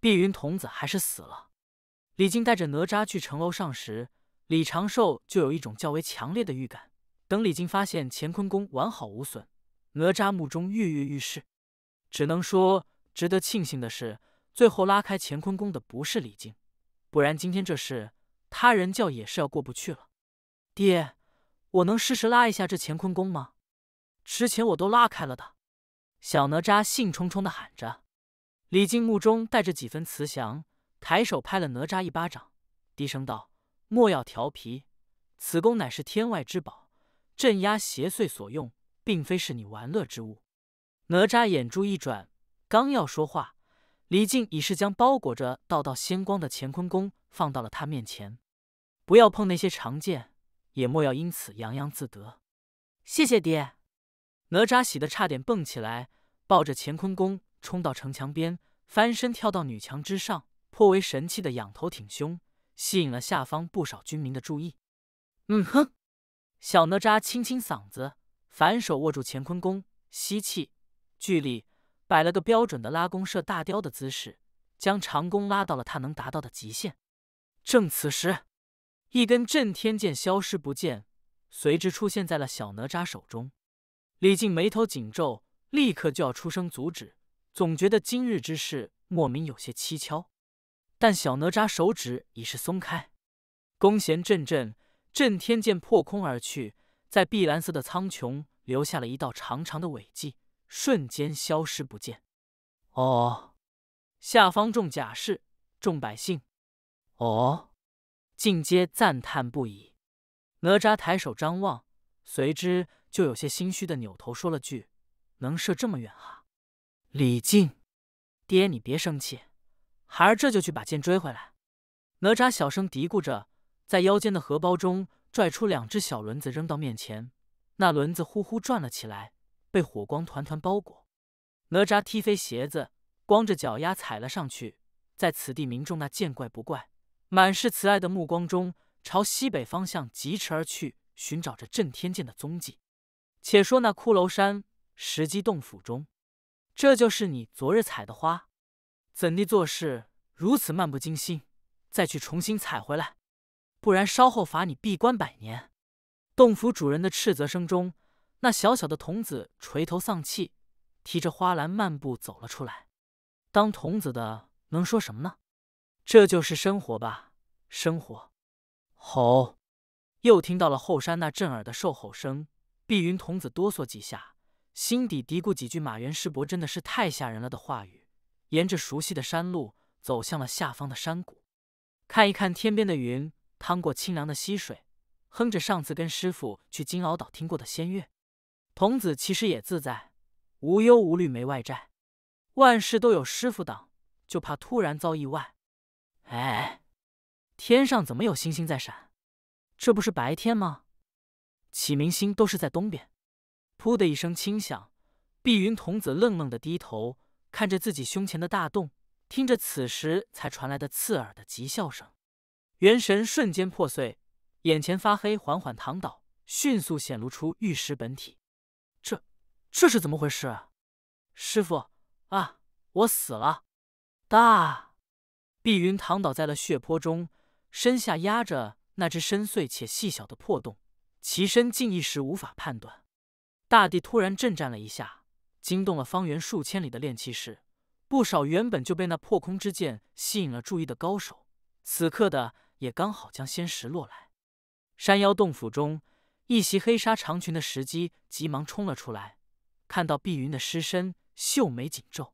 碧云童子还是死了。李靖带着哪吒去城楼上时，李长寿就有一种较为强烈的预感。等李靖发现乾坤宫完好无损，哪吒目中跃跃欲试，只能说值得庆幸的是，最后拉开乾坤宫的不是李靖，不然今天这事，他人叫也是要过不去了。爹，我能试试拉一下这乾坤宫吗？之前我都拉开了的。小哪吒兴冲冲地喊着。李靖目中带着几分慈祥，抬手拍了哪吒一巴掌，低声道：“莫要调皮，此功乃是天外之宝，镇压邪祟所用，并非是你玩乐之物。”哪吒眼珠一转，刚要说话，李靖已是将包裹着道道仙光的乾坤宫放到了他面前：“不要碰那些长剑，也莫要因此洋洋自得。”谢谢爹！哪吒喜得差点蹦起来，抱着乾坤宫冲到城墙边。翻身跳到女墙之上，颇为神气的仰头挺胸，吸引了下方不少军民的注意。嗯哼，小哪吒清清嗓子，反手握住乾坤弓，吸气，聚力，摆了个标准的拉弓射大雕的姿势，将长弓拉到了他能达到的极限。正此时，一根震天剑消失不见，随之出现在了小哪吒手中。李靖眉头紧皱，立刻就要出声阻止。总觉得今日之事莫名有些蹊跷，但小哪吒手指已是松开，弓弦阵阵，震天剑破空而去，在碧蓝色的苍穹留下了一道长长的尾迹，瞬间消失不见。哦，下方众甲士、众百姓，哦，尽皆赞叹不已。哪吒抬手张望，随之就有些心虚的扭头说了句：“能射这么远啊？”李靖，爹，你别生气，孩儿这就去把剑追回来。哪吒小声嘀咕着，在腰间的荷包中拽出两只小轮子，扔到面前。那轮子呼呼转了起来，被火光团团包裹。哪吒踢飞鞋子，光着脚丫踩了上去，在此地民众那见怪不怪、满是慈爱的目光中，朝西北方向疾驰而去，寻找着震天剑的踪迹。且说那骷髅山石矶洞府中。这就是你昨日采的花，怎地做事如此漫不经心？再去重新采回来，不然稍后罚你闭关百年。洞府主人的斥责声中，那小小的童子垂头丧气，提着花篮慢步走了出来。当童子的能说什么呢？这就是生活吧，生活。吼！又听到了后山那震耳的兽吼声，碧云童子哆嗦几下。心底嘀咕几句“马原师伯真的是太吓人了”的话语，沿着熟悉的山路走向了下方的山谷，看一看天边的云，趟过清凉的溪水，哼着上次跟师傅去金鳌岛听过的仙乐。童子其实也自在，无忧无虑，没外债，万事都有师傅挡，就怕突然遭意外。哎，天上怎么有星星在闪？这不是白天吗？启明星都是在东边。噗的一声轻响，碧云童子愣愣地低头看着自己胸前的大洞，听着此时才传来的刺耳的讥笑声，元神瞬间破碎，眼前发黑，缓缓躺倒，迅速显露出玉石本体。这，这是怎么回事？师傅啊，我死了！大碧云躺倒在了血泊中，身下压着那只深邃且细小的破洞，其身竟一时无法判断。大地突然震颤了一下，惊动了方圆数千里的炼气士。不少原本就被那破空之剑吸引了注意的高手，此刻的也刚好将仙石落来。山腰洞府中，一袭黑纱长裙的石姬急忙冲了出来，看到碧云的尸身，秀眉紧皱，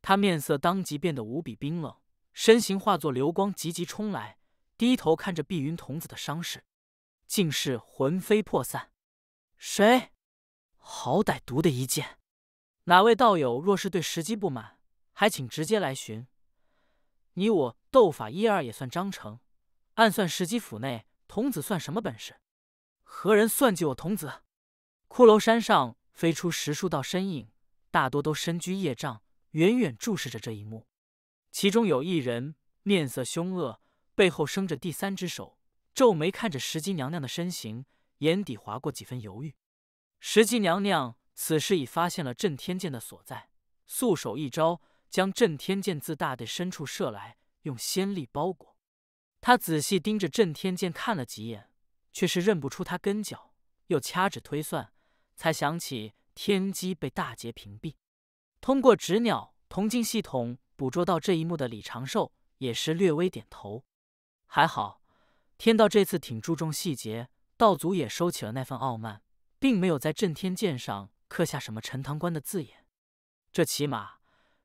她面色当即变得无比冰冷，身形化作流光，急急冲来，低头看着碧云童子的伤势，竟是魂飞魄散。谁？好歹毒的一剑！哪位道友若是对时机不满，还请直接来寻。你我斗法一二也算章程。暗算石机府内童子算什么本事？何人算计我童子？骷髅山上飞出十数道身影，大多都身居业障，远远注视着这一幕。其中有一人面色凶恶，背后生着第三只手，皱眉看着石矶娘娘的身形，眼底划过几分犹豫。石姬娘娘此时已发现了震天剑的所在，素手一招，将震天剑自大地深处射来，用仙力包裹。她仔细盯着震天剑看了几眼，却是认不出他跟脚，又掐指推算，才想起天机被大劫屏蔽。通过纸鸟铜镜系统捕捉到这一幕的李长寿也是略微点头。还好，天道这次挺注重细节，道祖也收起了那份傲慢。并没有在震天剑上刻下什么陈塘关的字眼，这起码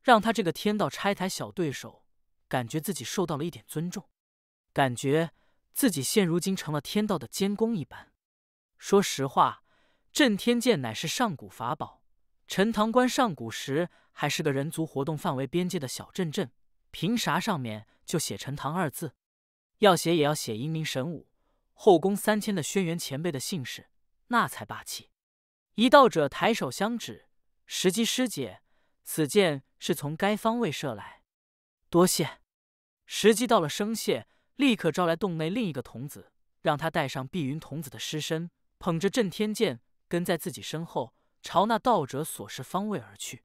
让他这个天道拆台小对手感觉自己受到了一点尊重，感觉自己现如今成了天道的监工一般。说实话，震天剑乃是上古法宝，陈塘关上古时还是个人族活动范围边界的小镇镇，凭啥上面就写陈塘二字？要写也要写英明神武、后宫三千的轩辕前辈的姓氏。那才霸气！一道者抬手相指，石机师姐，此剑是从该方位射来。多谢。石机到了，声谢，立刻招来洞内另一个童子，让他带上碧云童子的尸身，捧着震天剑，跟在自己身后，朝那道者所示方位而去。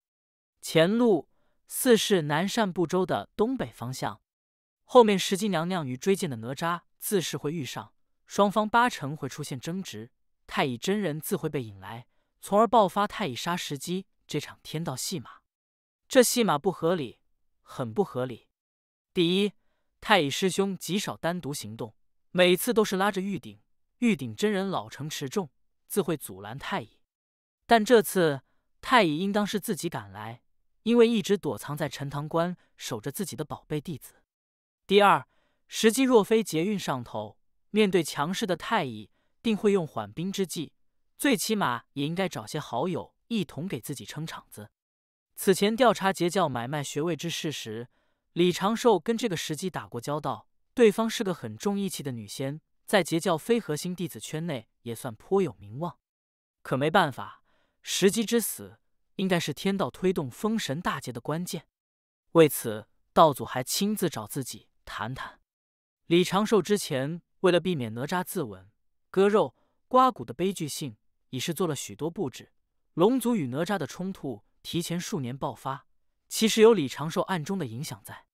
前路似是南赡部洲的东北方向，后面石矶娘娘与追剑的哪吒自是会遇上，双方八成会出现争执。太乙真人自会被引来，从而爆发太乙杀石矶这场天道戏码。这戏码不合理，很不合理。第一，太乙师兄极少单独行动，每次都是拉着玉鼎。玉鼎真人老成持重，自会阻拦太乙。但这次太乙应当是自己赶来，因为一直躲藏在陈塘关守着自己的宝贝弟子。第二，石矶若非劫运上头，面对强势的太乙。定会用缓兵之计，最起码也应该找些好友一同给自己撑场子。此前调查截教买卖学位之事时，李长寿跟这个石矶打过交道，对方是个很重义气的女仙，在截教非核心弟子圈内也算颇有名望。可没办法，时机之死应该是天道推动封神大劫的关键。为此，道祖还亲自找自己谈谈。李长寿之前为了避免哪吒自刎。割肉刮骨的悲剧性已是做了许多布置，龙族与哪吒的冲突提前数年爆发，其实有李长寿暗中的影响在，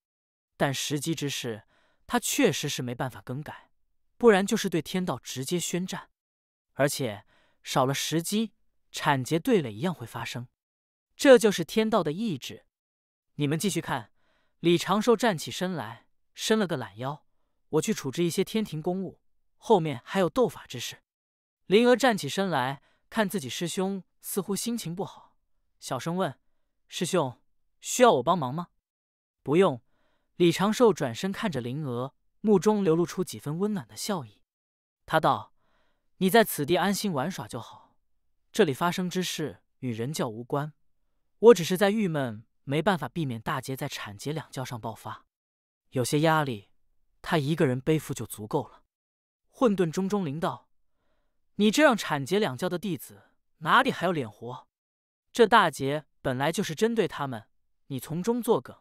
但时机之事，他确实是没办法更改，不然就是对天道直接宣战，而且少了时机，产劫对垒一样会发生，这就是天道的意志。你们继续看。李长寿站起身来，伸了个懒腰，我去处置一些天庭公务。后面还有斗法之事。灵儿站起身来看自己师兄，似乎心情不好，小声问：“师兄，需要我帮忙吗？”“不用。”李长寿转身看着灵儿，目中流露出几分温暖的笑意。他道：“你在此地安心玩耍就好，这里发生之事与人教无关。我只是在郁闷，没办法避免大劫在产劫两教上爆发，有些压力，他一个人背负就足够了。”混沌中，中灵道：“你这样铲劫两教的弟子，哪里还有脸活？这大劫本来就是针对他们，你从中作梗，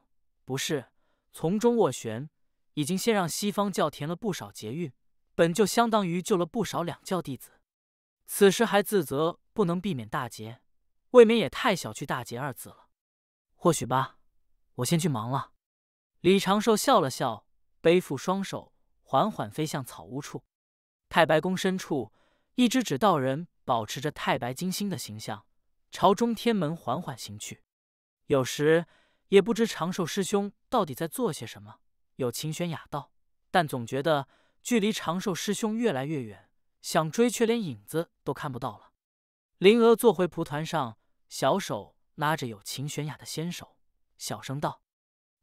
不是从中斡旋，已经先让西方教填了不少劫运，本就相当于救了不少两教弟子。此时还自责不能避免大劫，未免也太小觑‘大劫’二字了。或许吧，我先去忙了。”李长寿笑了笑，背负双手，缓缓飞向草屋处。太白宫深处，一只指道人保持着太白金星的形象，朝中天门缓缓行去。有时也不知长寿师兄到底在做些什么。有琴弦雅道，但总觉得距离长寿师兄越来越远，想追却连影子都看不到了。灵娥坐回蒲团上，小手拉着有琴弦雅的纤手，小声道：“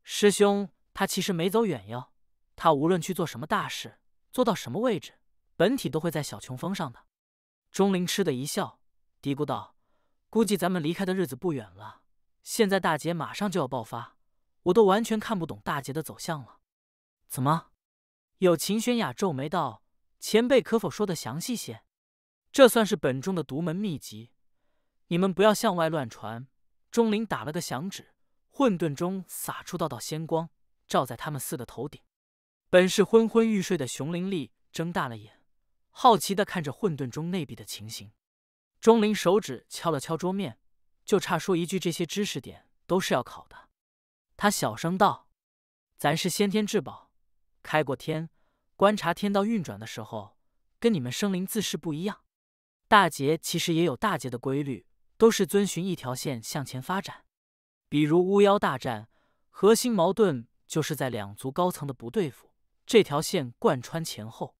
师兄，他其实没走远哟。他无论去做什么大事，做到什么位置。”本体都会在小琼峰上的，钟灵嗤的一笑，嘀咕道：“估计咱们离开的日子不远了。现在大劫马上就要爆发，我都完全看不懂大劫的走向了。”怎么？有秦玄雅皱眉道：“前辈可否说的详细些？这算是本中的独门秘籍，你们不要向外乱传。”钟灵打了个响指，混沌中洒出道道仙光，照在他们四个头顶。本是昏昏欲睡的熊灵力睁大了眼。好奇地看着混沌钟内壁的情形，钟灵手指敲了敲桌面，就差说一句这些知识点都是要考的。他小声道：“咱是先天至宝，开过天，观察天道运转的时候，跟你们生灵自视不一样。大劫其实也有大劫的规律，都是遵循一条线向前发展。比如巫妖大战，核心矛盾就是在两族高层的不对付，这条线贯穿前后。”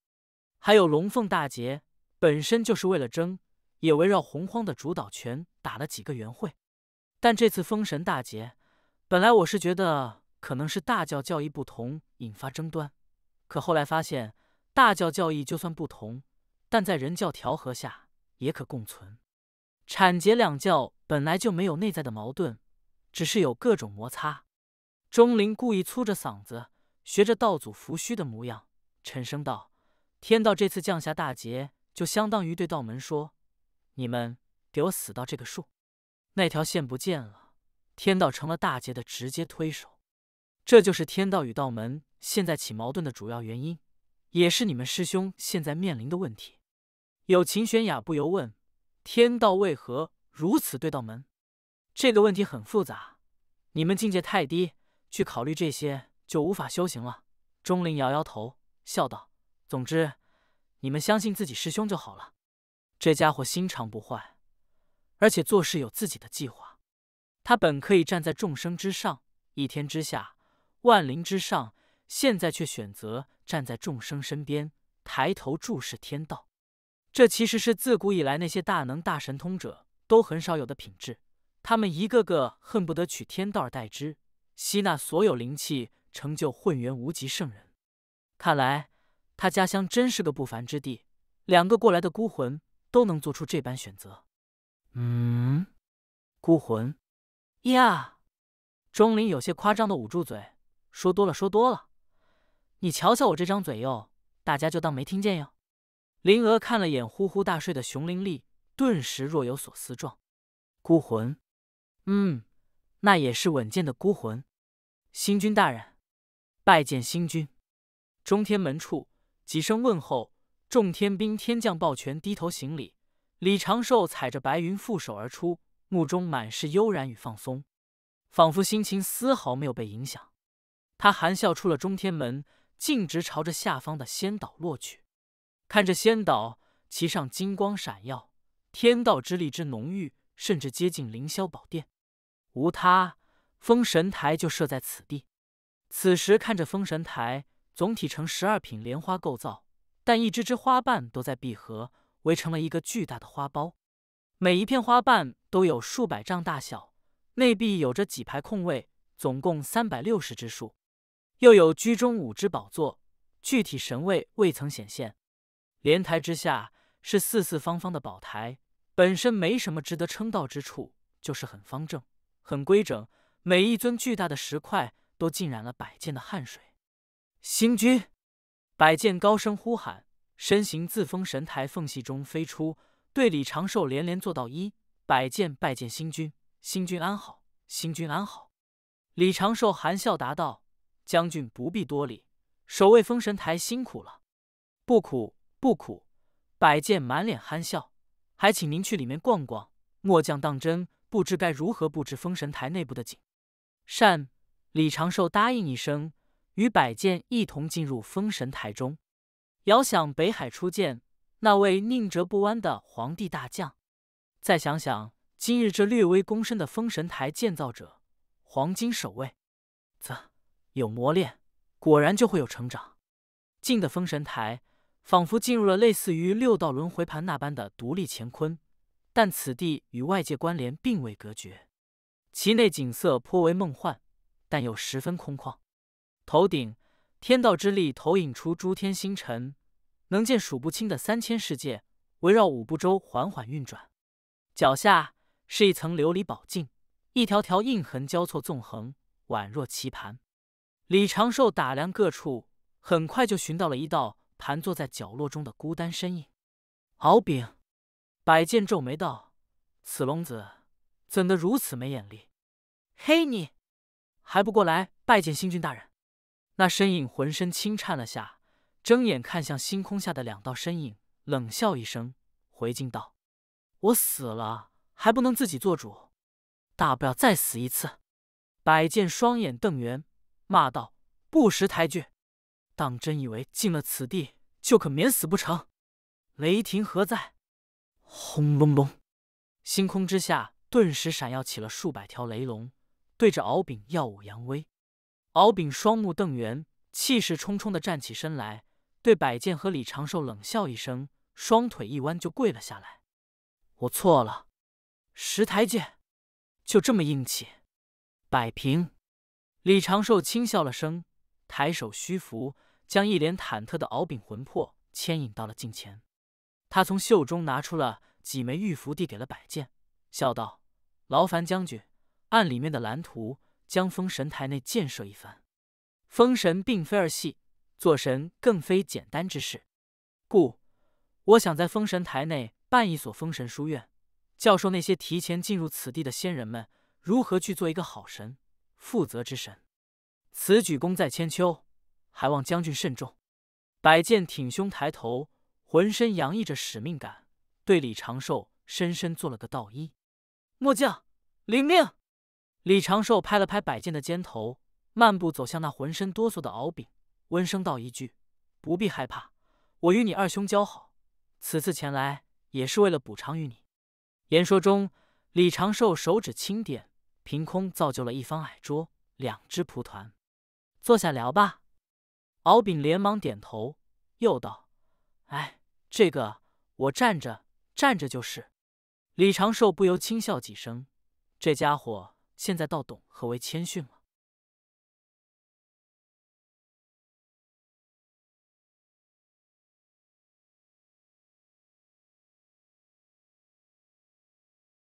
还有龙凤大劫本身就是为了争，也围绕洪荒的主导权打了几个圆会。但这次封神大劫，本来我是觉得可能是大教教义不同引发争端，可后来发现大教教义就算不同，但在人教调和下也可共存。阐截两教本来就没有内在的矛盾，只是有各种摩擦。钟灵故意粗着嗓子，学着道祖拂须的模样，沉声道。天道这次降下大劫，就相当于对道门说：“你们给我死到这个数。”那条线不见了，天道成了大劫的直接推手。这就是天道与道门现在起矛盾的主要原因，也是你们师兄现在面临的问题。有秦玄雅不由问：“天道为何如此对道门？”这个问题很复杂，你们境界太低，去考虑这些就无法修行了。钟灵摇摇头，笑道。总之，你们相信自己师兄就好了。这家伙心肠不坏，而且做事有自己的计划。他本可以站在众生之上，一天之下，万灵之上，现在却选择站在众生身边，抬头注视天道。这其实是自古以来那些大能大神通者都很少有的品质。他们一个个恨不得取天道而代之，吸纳所有灵气，成就混元无极圣人。看来。他家乡真是个不凡之地，两个过来的孤魂都能做出这般选择。嗯，孤魂呀，钟林有些夸张的捂住嘴，说多了说多了，你瞧瞧我这张嘴哟，大家就当没听见哟。林娥看了眼呼呼大睡的熊灵力，顿时若有所思状。孤魂，嗯，那也是稳健的孤魂。星君大人，拜见星君。中天门处。几声问候，众天兵天将抱拳低头行礼。李长寿踩着白云，负手而出，目中满是悠然与放松，仿佛心情丝毫没有被影响。他含笑出了中天门，径直朝着下方的仙岛落去。看着仙岛，其上金光闪耀，天道之力之浓郁，甚至接近凌霄宝殿。无他，封神台就设在此地。此时看着封神台。总体呈十二品莲花构造，但一只只花瓣都在闭合，围成了一个巨大的花苞。每一片花瓣都有数百丈大小，内壁有着几排空位，总共三百六十只数，又有居中五只宝座，具体神位未曾显现。莲台之下是四四方方的宝台，本身没什么值得称道之处，就是很方正、很规整。每一尊巨大的石块都浸染了百件的汗水。星君，百剑高声呼喊，身形自封神台缝隙中飞出，对李长寿连连作道一百剑拜见星君，星君安好，星君安好。李长寿含笑答道：“将军不必多礼，守卫封神台辛苦了。”“不苦，不苦。”百剑满脸憨笑，“还请您去里面逛逛，末将当真不知该如何布置封神台内部的景。”“善。”李长寿答应一声。与百剑一同进入封神台中，遥想北海初见那位宁折不弯的皇帝大将，再想想今日这略微躬身的封神台建造者黄金守卫，则有磨练，果然就会有成长。进的封神台仿佛进入了类似于六道轮回盘那般的独立乾坤，但此地与外界关联并未隔绝，其内景色颇为梦幻，但又十分空旷。头顶，天道之力投影出诸天星辰，能见数不清的三千世界围绕五步周缓缓运转。脚下是一层琉璃宝镜，一条条印痕交错纵横，宛若棋盘。李长寿打量各处，很快就寻到了一道盘坐在角落中的孤单身影。敖丙，百剑皱眉道：“此龙子怎得如此没眼力？嘿，你还不过来拜见星君大人？”那身影浑身轻颤了下，睁眼看向星空下的两道身影，冷笑一声，回敬道：“我死了还不能自己做主，大不了再死一次。”百剑双眼瞪圆，骂道：“不识抬举，当真以为进了此地就可免死不成？”雷霆何在？轰隆隆！星空之下顿时闪耀起了数百条雷龙，对着敖丙耀武扬威。敖丙双目瞪圆，气势冲冲地站起身来，对百剑和李长寿冷笑一声，双腿一弯就跪了下来：“我错了。”十台剑就这么硬气？摆平。李长寿轻笑了声，抬手虚扶，将一脸忐忑的敖丙魂魄牵引到了近前。他从袖中拿出了几枚玉符，递给了百剑，笑道：“劳烦将军按里面的蓝图。”将封神台内建设一番。封神并非儿戏，做神更非简单之事。故我想在封神台内办一所封神书院，教授那些提前进入此地的仙人们如何去做一个好神、负责之神。此举功在千秋，还望将军慎重。百剑挺胸抬头，浑身洋溢着使命感，对李长寿深深做了个道揖：“末将领命。”李长寿拍了拍摆件的肩头，漫步走向那浑身哆嗦的敖丙，温声道一句：“不必害怕，我与你二兄交好，此次前来也是为了补偿于你。”言说中，李长寿手指轻点，凭空造就了一方矮桌、两只蒲团，坐下聊吧。敖丙连忙点头，又道：“哎，这个我站着站着就是。”李长寿不由轻笑几声，这家伙。现在倒懂何为谦逊了。